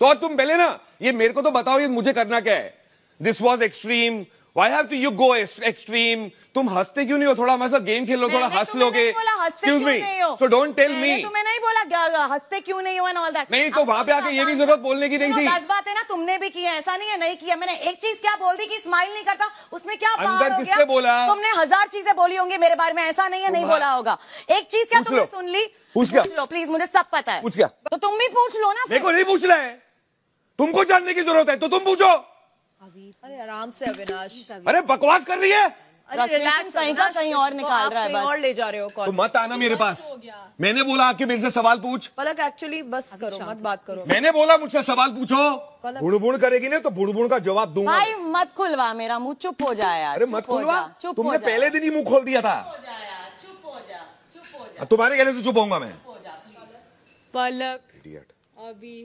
तो आज तुम पहले ना ये मेरे को तो बताओ ये मुझे करना क्या है this was extreme why have to you go extreme तुम हंसते क्यों नहीं हो थोड़ा हमारे साथ गेम खेलो थोड़ा हंस लोगे excuse me so don't tell me तुम्हें नहीं बोला हंसते क्यों नहीं हो एंड ऑल दैट नहीं तो वहां पे आके ये भी जरूरत बोलने की नहीं थी बात है ना तुमने भी किया ऐसा नहीं है नहीं किया मैंने एक चीज क्या बोल दी कि स्माइल नहीं करता उसमें क्या अंदर किसने बोला तुमने हजार चीजें बोली होंगी मेरे बारे में ऐसा नहीं है नहीं बोला होगा एक चीज क्या तुमने सुन ली पूछ लो प्लीज मुझे सब पता है पूछ गया तो तुम भी पूछ लो ना मेरे को नहीं पूछना है तुमको जानने की जरूरत है तो तुम पूछो अरे आराम से अविनाश अरे बकवास कर रही है कहीं का कहीं और निकाल रहा है और ले जा रहे हो तो मत आना मेरे पास मैंने सवाल मत पूछो बुड़बुड़ करेगी ना तो का जवाब दूंगा मत खुलवा मेरा मुँह चुप हो जाए मत खुलवा तुमने पहले दिन ही मुंह खोल दिया था तुम्हारे कहने से चुप होगा मैं पलक अभी